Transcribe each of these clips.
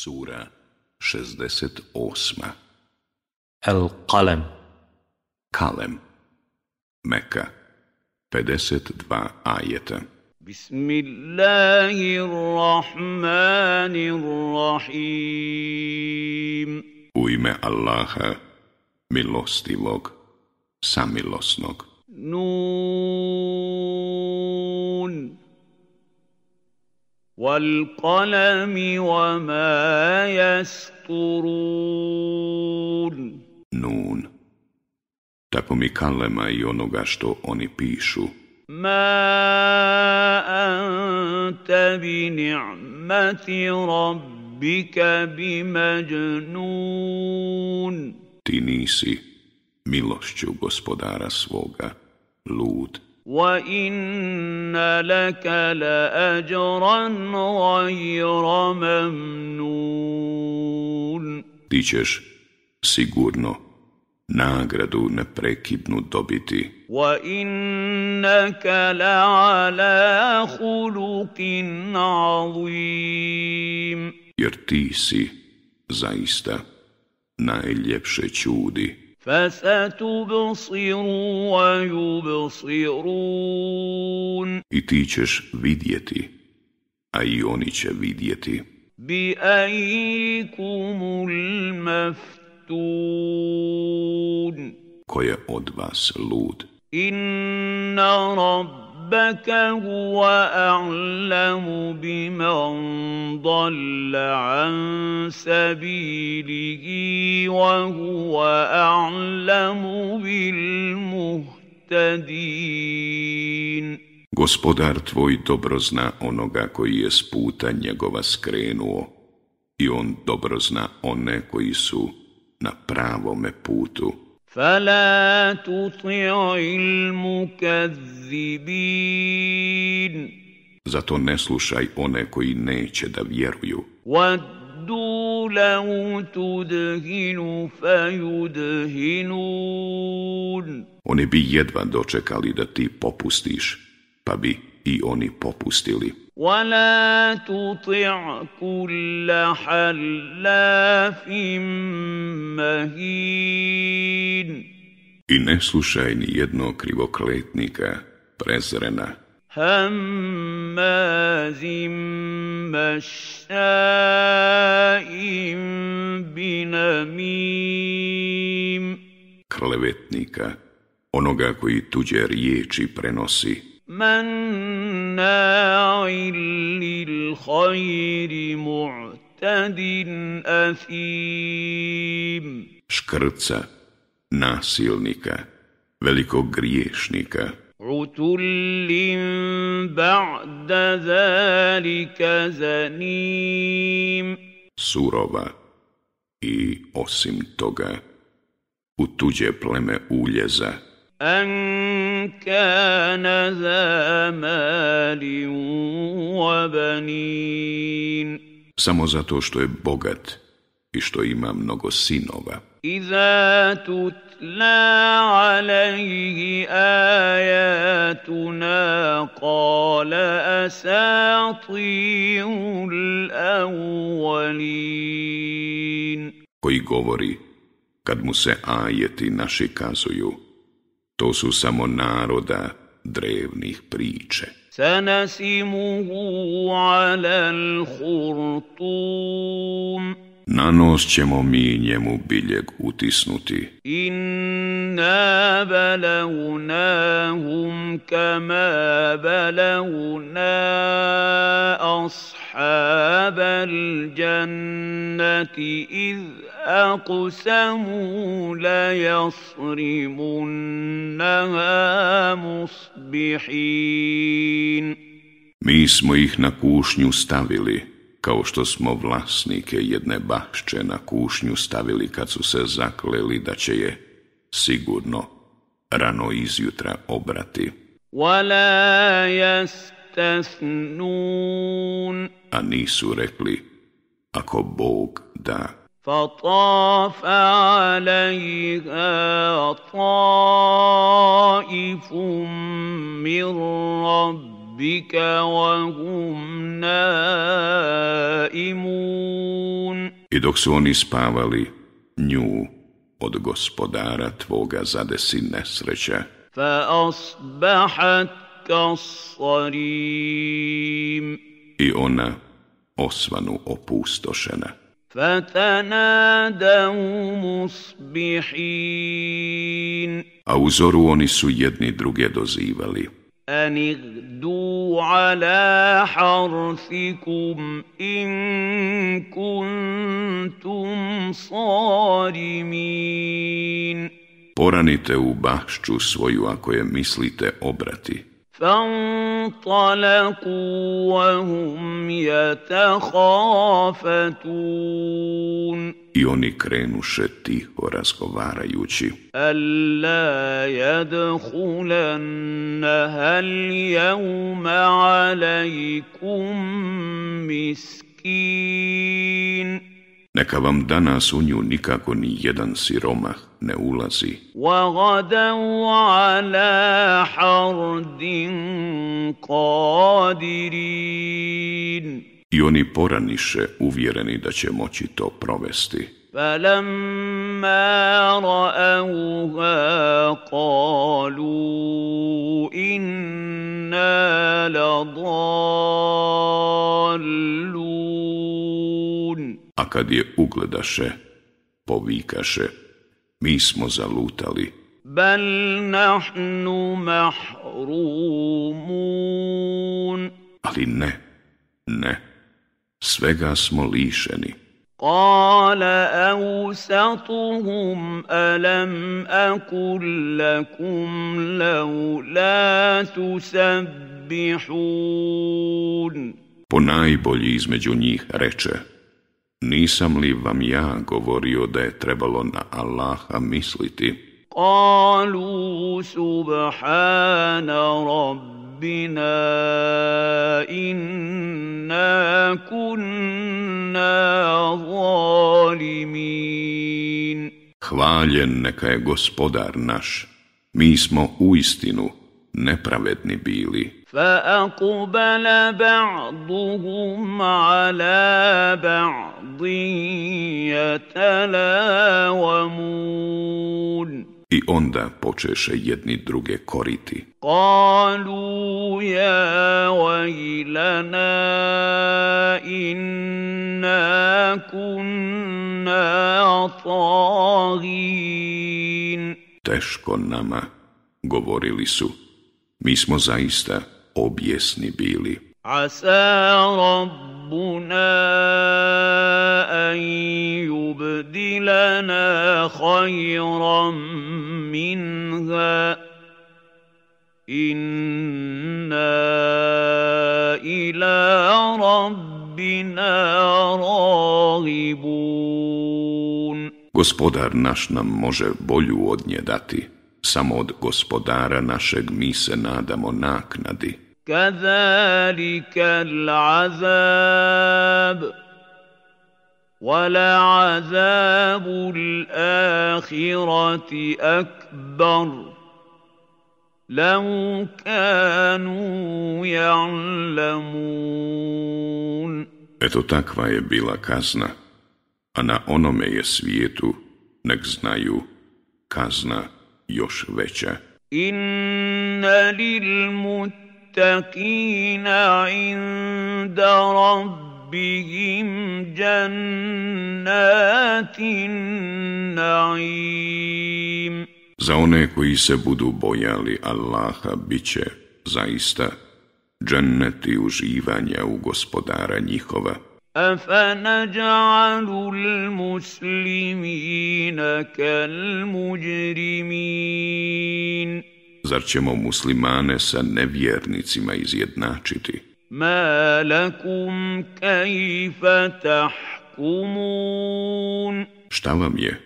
Sura 68 Al-Qalem Kalem Meka 52 ajeta Bismillahirrahmanirrahim U ime Allaha, milostivog, samilosnog. Nuuu والقلم وما يسطرون Nun, Tako mi kalema i onoga što oni pišu. Ma anta bi ni'mati rabbika bi majnun. Ti nisi milošću gospodara svoga, lud. وَإِنَّ لَكَ لَأَجْرًا غَيْرَ مَمْنُونٍ ti ćeš sigurno nagradu neprekidnu dobiti. وَإِنَّكَ لَعَلَى خُلُقٍ عَظِيمٍ Jer ti si zaista najljepše čudi šta tu ubeo si i a i i vidjeti a i oni će vidjeti bi aikumul i kumu tu je od vas lud i na ono رَبَّكَ هُوَ أَعْلَمُ بمن ضَلَّ عن سَبِيلِهِ وَهُوَ أَعْلَمُ بِالْمُهْتَدِينَ Gospodar tvoj dobro zna onoga koji je s puta njegova skrenuo i on dobro zna one koji su na pravome putu. فلا تطع المكذبين Zato ne slušaj one koji neće da vjeruju. Waddu lau tudhinu Oni bi jedva dočekali da ti popustiš, pa bi i oni popustili. ولا تطع كل I ne slušaj ni jednog krivokletnika, prezrena. Hammazim mašaim Klevetnika, onoga koji tuđe riječi prenosi. مناع للخير معتد أثيم Škrca, nasilnika, velikog griješnika. Utullin ba'da zalika zanim. Surova i osim toga u tuđe pleme uljeza. أن كان ذا مال وبنين Samo zato što je bogat i što ima mnogo sinova. إذا تتلى عليه آياتنا قال أساطير الأولين koji govori kad mu se ajeti naši kazuju to su samo naroda drevnih priče. Sanasimuhu alal hurtum. Na nos ćemo mi njemu biljeg utisnuti. Inna balaunahum kama balauna ashabal jannati iz la ليصرمنها musbihin. Mi smo ih na kušnju stavili, kao što smo vlasnike jedne bašće na kušnju stavili kad su se zakleli da će je sigurno rano izjutra obrati. Wala jastasnun. A nisu rekli, ako Bog da. Fatafa alaiha taifum mir رَبِّكَ وَهُمْ I dok su oni spavali, nju od gospodara tvoga zadesi nesreća. فَأَصْبَحَتْ I ona osvanu opustošena. فَتَنَادَوْ مُصْبِحِينَ A u oni su jedni druge dozivali. أن اغدوا على حرثكم إن كنتم صارمين Poranite u Bahšću svoju ako je mislite obrati. فانطلقوا وهم يتخافتون I oni krenuše tiho razgovarajući. Alla yadkhulanna al yawma alaykum miskin. Neka vam danas u nju nikako ni jedan siromah ne ulazi. I oni poraniše uvjereni da će moći to provesti a kad je ugledaše, povikaše, mi smo zalutali. Bel nahnu mahrumun. Ali ne, ne, svega smo lišeni. قال أوسطهم ألم Po najbolji između njih reče, nisam li vam ja govorio da je trebalo na Allaha misliti? O subhana rabbina inna kunna zalimin. Hvaljen neka je gospodar naš, mi smo u istinu nepravedni bili. فأقبل بعضهم على بعض mun. I onda počeše jedni druge koriti. Kalu ja vajlana inna kunna tagin. Teško nama, govorili su, mi smo zaista objesni bili. Asa rabbuna an yubdilana khayran minha inna ila rabbina ragibun. Gospodar naš nam može bolju od nje dati samo od gospodara našeg mi se nadamo naknadi. wala azabu akhirati akbar, kanu Eto takva je bila kazna, a na onome je svijetu, nek znaju, kazna još veća. Inna lil muttaqina inda rabbihim jannatin naim. Za one koji se budu bojali Allaha biće će zaista dženneti uživanja u gospodara njihova. أفنجعل المسلمين كالمجرمين Zar ćemo muslimane sa nevjernicima izjednačiti? Ma lakum kajfa tahkumun Šta vam je?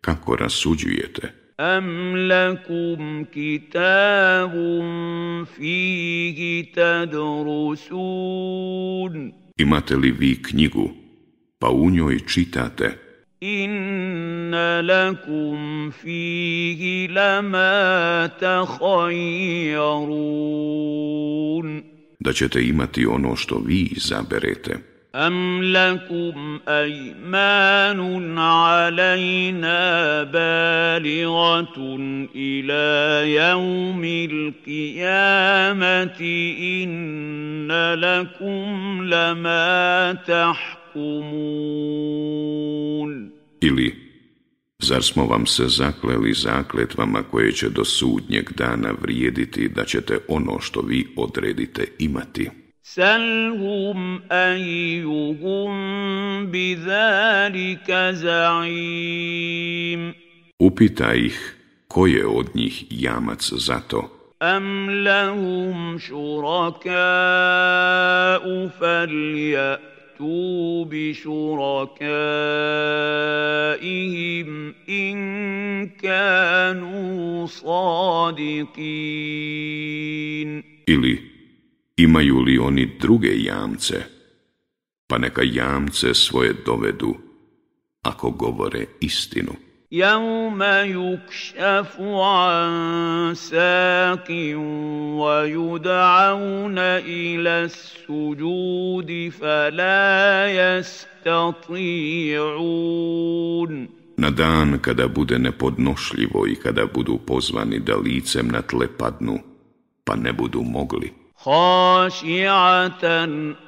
Kako rasuđujete? Am lakum kitabun fihi tadrusun Imate li vi knjigu, pa u njoj čitate? Inna lakum Da ćete imati ono što vi izaberete. أَمْ لَكُمْ أَيْمَانٌ عَلَيْنَا بَالِغَةٌ إِلَى يَوْمِ الْقِيَامَةِ إِنَّ لَكُمْ لَمَا تَحْكُمُونَ Ili, zar smo vam se zakleli zakletvama koje će do sudnjeg dana vrijediti da ćete ono što vi odredite imati? سلهم أيهم بذلك زعيم Upita ih, ko je od njih jamac za to? أَمْ لَهُمْ شُرَكَاءُ فَلْيَأْتُوا بِشُرَكَائِهِمْ إِنْ كَانُوا صَادِقِينَ Ili imaju li oni druge jamce, pa neka jamce svoje dovedu, ako govore istinu. يوم يكشف عن ساق ويدعون Na dan kada bude nepodnošljivo i kada budu pozvani da licem na tle padnu, pa ne budu mogli. خاشعه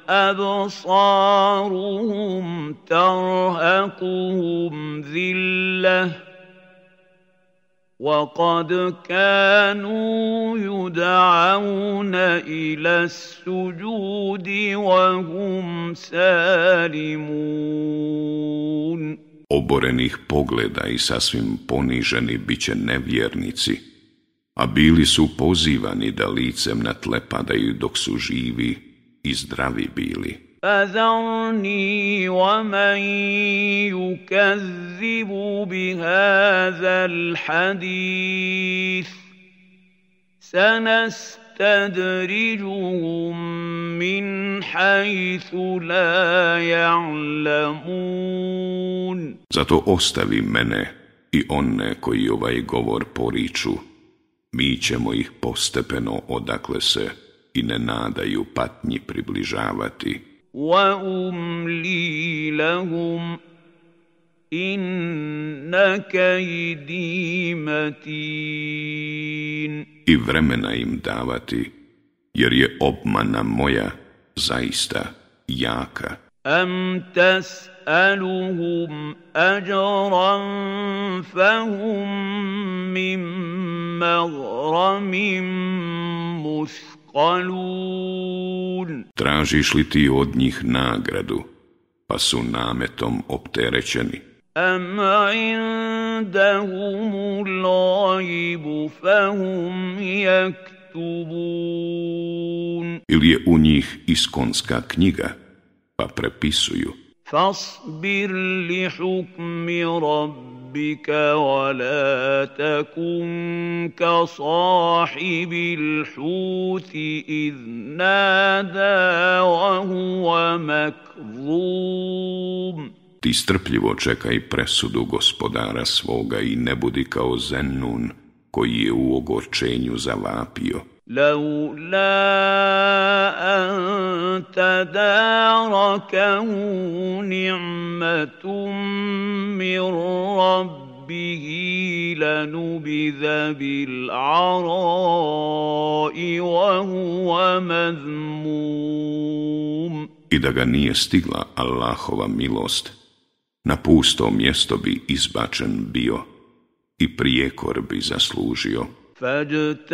ابصارهم ترهقهم ذله وقد كانوا يدعون الى السجود وهم سالمون oborenih pogleda i sasvim poniženi biće nevjernici a bili su pozivani da licem na tle padaju dok su živi i zdravi bili. فذرني ومن يكذب بهذا الحديث سنستدرجهم من حيث لا يعلمون Zato ostavi mene i one koji ovaj govor poriču mi ćemo ih postepeno odakle se i ne nadaju patnji približavati. Wa umli lahum I vremena im davati, jer je obmana moja zaista jaka. tas aluhum ajran fahum مَغْرَمٍ مُثْقَلُونَ Tražiš li ti od njih nagradu, pa su nametom opterećeni? Am عِندَهُمُ je fahum يَكْتُبُونَ Ili je u njih iskonska knjiga, pa prepisuju. فَاصْبِرْ لِحُكْمِ رَبِّكَ wala تكن كصاحب الحوت إذ نادى وهو مكظوم Ti strpljivo čekaj presudu gospodara svoga i ne budi kao Zennun koji je u ogorčenju zavapio. لولا أن تداركه نعمة من رب به لنبذ بالعراء وهو مذموم I da ga nije stigla Allahova milost, na pusto mjesto bi izbačen bio i prijekor bi zaslužio. فاجتباه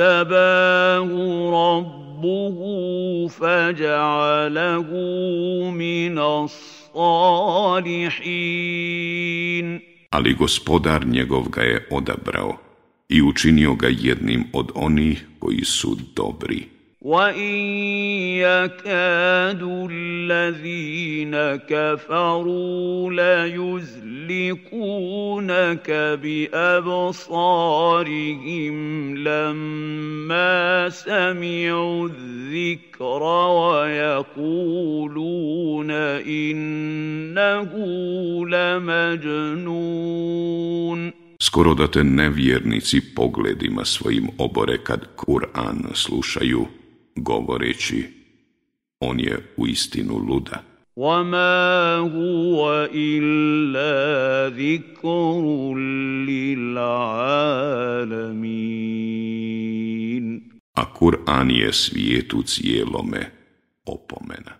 rabbuhu fajalahu من salihin ali gospodar njegov ga je odabrao i učinio ga jednim od onih koji su dobri. وان يكاد الذين كفروا ليزلقونك بابصارهم لما سمعوا الذكر ويقولون انه لمجنون Skoro da te nevjernici pogledima svojim obore kad Kur'an slušaju, govoreći on je u istinu luda. وَمَا هُوَ إِلَّا A Kur'an je svijetu cijelome opomena.